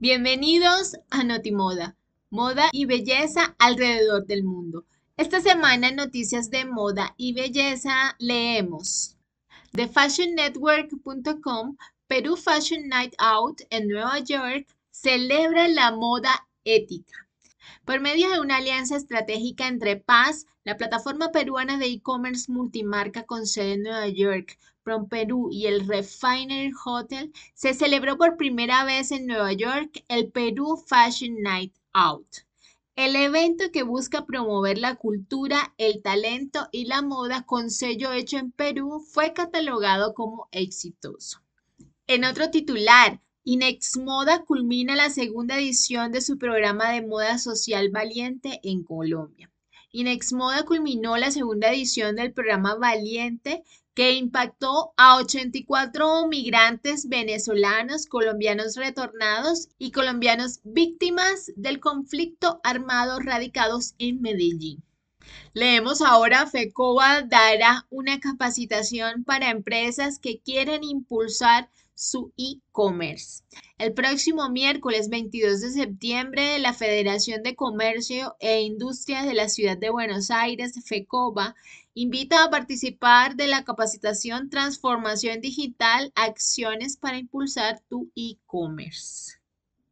Bienvenidos a Notimoda, moda y belleza alrededor del mundo. Esta semana en Noticias de Moda y Belleza leemos TheFashionNetwork.com, Perú Fashion Night Out en Nueva York celebra la moda ética. Por medio de una alianza estratégica entre Paz, la plataforma peruana de e-commerce multimarca con sede en Nueva York, Prom Perú y el Refinery Hotel, se celebró por primera vez en Nueva York el Perú Fashion Night Out. El evento que busca promover la cultura, el talento y la moda con sello hecho en Perú fue catalogado como exitoso. En otro titular, Inex Moda culmina la segunda edición de su programa de moda social Valiente en Colombia. Inex Moda culminó la segunda edición del programa Valiente que impactó a 84 migrantes venezolanos, colombianos retornados y colombianos víctimas del conflicto armado radicados en Medellín. Leemos ahora, FECOBA dará una capacitación para empresas que quieren impulsar su e-commerce. El próximo miércoles 22 de septiembre, la Federación de Comercio e Industrias de la Ciudad de Buenos Aires, FECOBA, invita a participar de la capacitación Transformación Digital, Acciones para Impulsar tu e-commerce.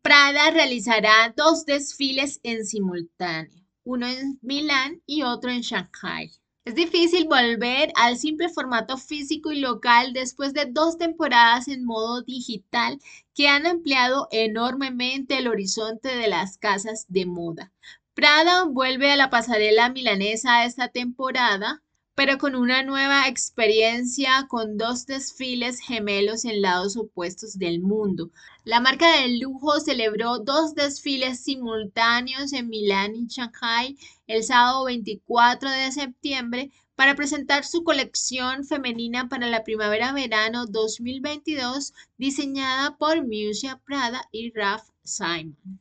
Prada realizará dos desfiles en simultáneo, uno en Milán y otro en Shanghái. Es difícil volver al simple formato físico y local después de dos temporadas en modo digital que han ampliado enormemente el horizonte de las casas de moda. Prada vuelve a la pasarela milanesa esta temporada pero con una nueva experiencia con dos desfiles gemelos en lados opuestos del mundo. La marca de lujo celebró dos desfiles simultáneos en Milán y Shanghai el sábado 24 de septiembre para presentar su colección femenina para la primavera-verano 2022 diseñada por Miuccia Prada y Raf Simon.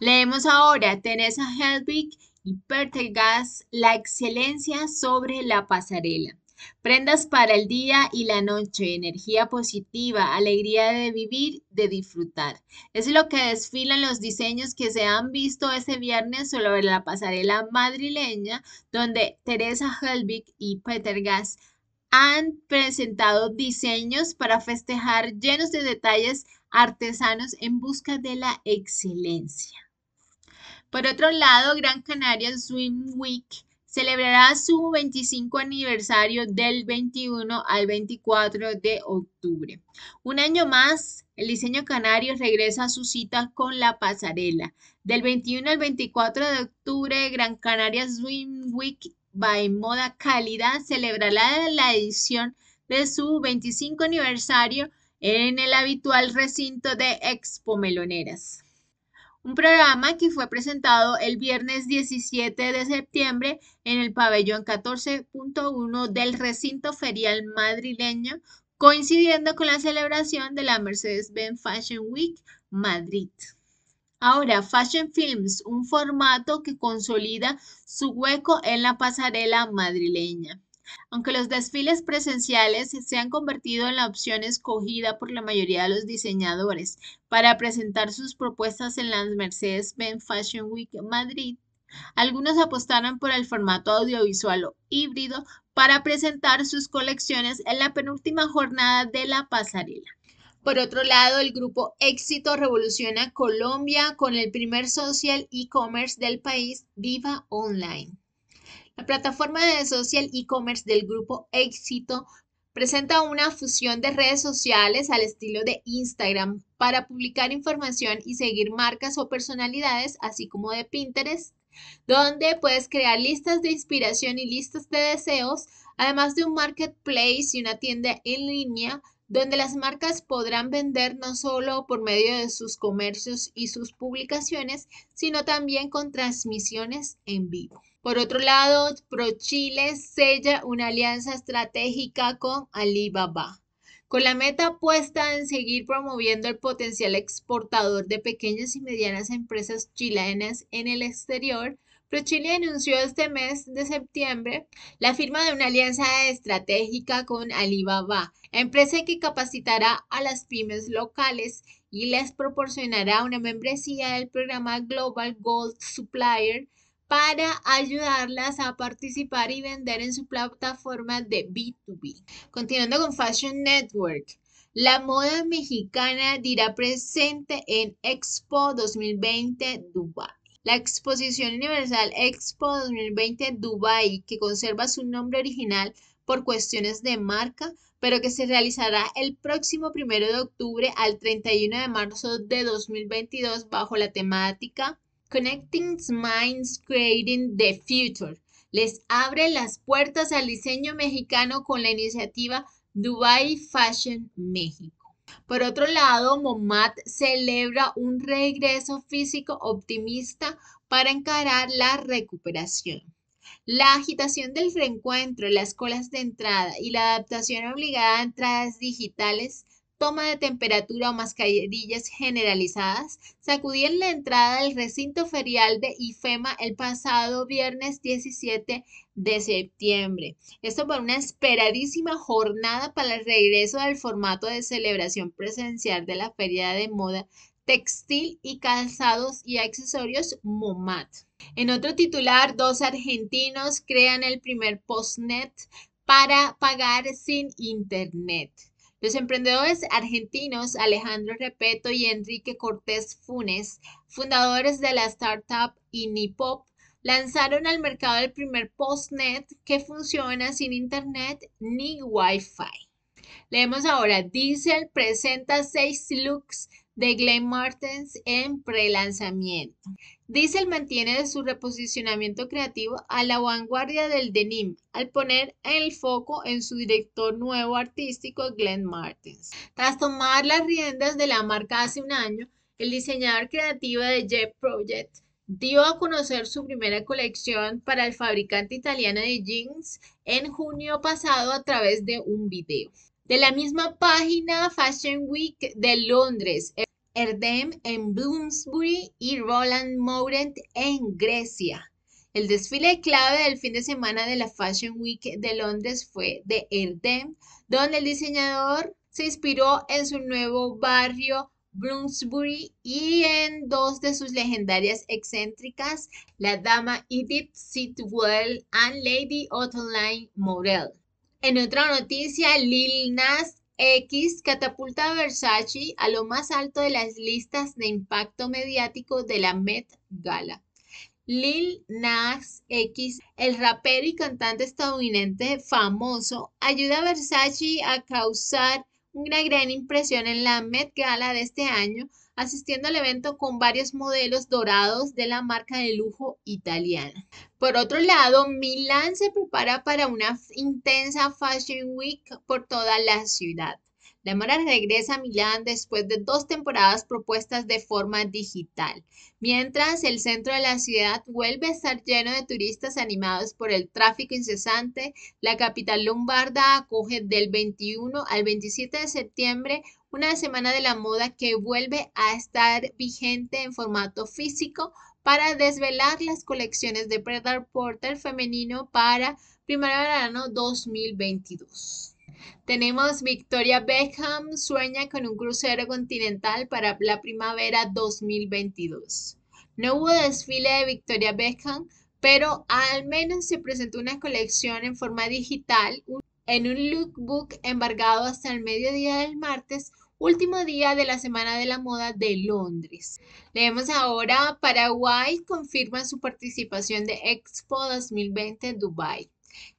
Leemos ahora Teresa Helbig y Gas la excelencia sobre la pasarela. Prendas para el día y la noche, energía positiva, alegría de vivir, de disfrutar. Es lo que desfilan los diseños que se han visto este viernes sobre la pasarela madrileña, donde Teresa Helbig y Peter Gas han presentado diseños para festejar llenos de detalles artesanos en busca de la excelencia. Por otro lado, Gran Canaria Swim Week celebrará su 25 aniversario del 21 al 24 de octubre. Un año más, el diseño canario regresa a su cita con la pasarela. Del 21 al 24 de octubre, Gran Canaria Swim Week by Moda Cálida celebrará la edición de su 25 aniversario en el habitual recinto de Expo Meloneras un programa que fue presentado el viernes 17 de septiembre en el pabellón 14.1 del recinto ferial madrileño, coincidiendo con la celebración de la Mercedes-Benz Fashion Week Madrid. Ahora, Fashion Films, un formato que consolida su hueco en la pasarela madrileña. Aunque los desfiles presenciales se han convertido en la opción escogida por la mayoría de los diseñadores para presentar sus propuestas en la Mercedes-Benz Fashion Week Madrid, algunos apostaron por el formato audiovisual o híbrido para presentar sus colecciones en la penúltima jornada de la pasarela. Por otro lado, el grupo Éxito revoluciona Colombia con el primer social e-commerce del país, Viva Online. La plataforma de social e-commerce del grupo Éxito presenta una fusión de redes sociales al estilo de Instagram para publicar información y seguir marcas o personalidades, así como de Pinterest, donde puedes crear listas de inspiración y listas de deseos, además de un marketplace y una tienda en línea donde las marcas podrán vender no solo por medio de sus comercios y sus publicaciones, sino también con transmisiones en vivo. Por otro lado, ProChile sella una alianza estratégica con Alibaba, con la meta puesta en seguir promoviendo el potencial exportador de pequeñas y medianas empresas chilenas en el exterior. ProChile anunció este mes de septiembre la firma de una alianza estratégica con Alibaba, empresa que capacitará a las pymes locales y les proporcionará una membresía del programa Global Gold Supplier para ayudarlas a participar y vender en su plataforma de B2B. Continuando con Fashion Network. La moda mexicana dirá presente en Expo 2020 Dubai. La exposición universal Expo 2020 Dubai, que conserva su nombre original por cuestiones de marca, pero que se realizará el próximo 1 de octubre al 31 de marzo de 2022 bajo la temática Connecting Minds Creating the Future. Les abre las puertas al diseño mexicano con la iniciativa Dubai Fashion México. Por otro lado, Momat celebra un regreso físico optimista para encarar la recuperación. La agitación del reencuentro, las colas de entrada y la adaptación obligada a entradas digitales toma de temperatura o mascarillas generalizadas sacudían la entrada del recinto ferial de IFEMA el pasado viernes 17 de septiembre. Esto fue una esperadísima jornada para el regreso del formato de celebración presencial de la Feria de Moda textil y calzados y accesorios MOMAT. En otro titular, dos argentinos crean el primer postnet para pagar sin internet. Los emprendedores argentinos Alejandro Repeto y Enrique Cortés Funes, fundadores de la startup Inipop, lanzaron al mercado el primer postnet que funciona sin internet ni Wi-Fi. Leemos ahora, Diesel presenta seis looks de Glenn Martens en prelanzamiento. Diesel mantiene su reposicionamiento creativo a la vanguardia del denim al poner el foco en su director nuevo artístico Glenn Martens. Tras tomar las riendas de la marca hace un año, el diseñador creativo de Jet Project dio a conocer su primera colección para el fabricante italiano de jeans en junio pasado a través de un video. De la misma página, Fashion Week de Londres, Erdem en Bloomsbury y Roland Mouret en Grecia. El desfile clave del fin de semana de la Fashion Week de Londres fue de Erdem, donde el diseñador se inspiró en su nuevo barrio Bloomsbury y en dos de sus legendarias excéntricas, la dama Edith Sitwell y Lady Ottoline Morel. En otra noticia, Lil Nas X catapulta a Versace a lo más alto de las listas de impacto mediático de la Met Gala. Lil Nas X, el rapero y cantante estadounidense famoso, ayuda a Versace a causar una gran impresión en la Met Gala de este año asistiendo al evento con varios modelos dorados de la marca de lujo italiana. Por otro lado, Milán se prepara para una intensa Fashion Week por toda la ciudad. La Mara regresa a Milán después de dos temporadas propuestas de forma digital, mientras el centro de la ciudad vuelve a estar lleno de turistas animados por el tráfico incesante. La capital lombarda acoge del 21 al 27 de septiembre una semana de la moda que vuelve a estar vigente en formato físico para desvelar las colecciones de Predator Porter femenino para primavera-verano 2022. Tenemos Victoria Beckham sueña con un crucero continental para la primavera 2022. No hubo desfile de Victoria Beckham, pero al menos se presentó una colección en forma digital en un lookbook embargado hasta el mediodía del martes último día de la Semana de la Moda de Londres. Leemos ahora, Paraguay confirma su participación de Expo 2020 Dubai.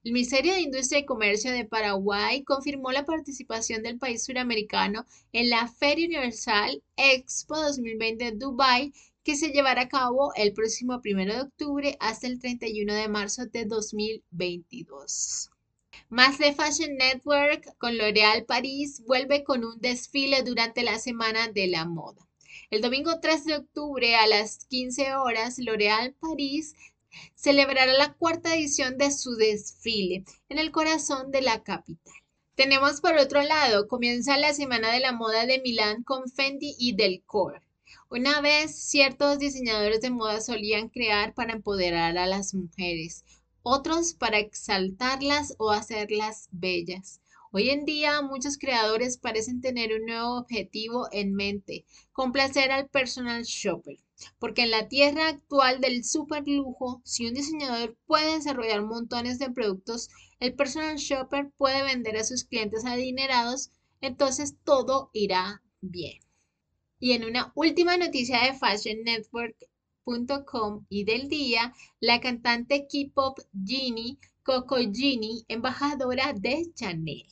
El Ministerio de Industria y Comercio de Paraguay confirmó la participación del país suramericano en la Feria Universal Expo 2020 Dubai que se llevará a cabo el próximo 1 de octubre hasta el 31 de marzo de 2022. Más de Fashion Network con L'Oréal París vuelve con un desfile durante la Semana de la Moda. El domingo 3 de octubre a las 15 horas, L'Oréal París celebrará la cuarta edición de su desfile en el corazón de la capital. Tenemos por otro lado, comienza la Semana de la Moda de Milán con Fendi y Delcor. Una vez ciertos diseñadores de moda solían crear para empoderar a las mujeres otros para exaltarlas o hacerlas bellas. Hoy en día muchos creadores parecen tener un nuevo objetivo en mente, complacer al personal shopper. Porque en la tierra actual del super lujo, si un diseñador puede desarrollar montones de productos, el personal shopper puede vender a sus clientes adinerados, entonces todo irá bien. Y en una última noticia de Fashion Network, y del día, la cantante K-pop Ginny, Coco Ginny, embajadora de Chanel.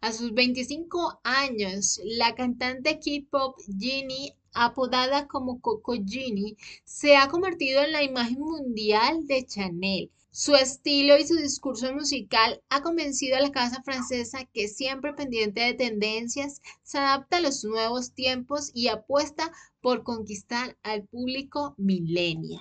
A sus 25 años, la cantante K-pop Ginny, apodada como Coco Gini, se ha convertido en la imagen mundial de Chanel. Su estilo y su discurso musical ha convencido a la casa francesa que siempre pendiente de tendencias, se adapta a los nuevos tiempos y apuesta por conquistar al público millennial.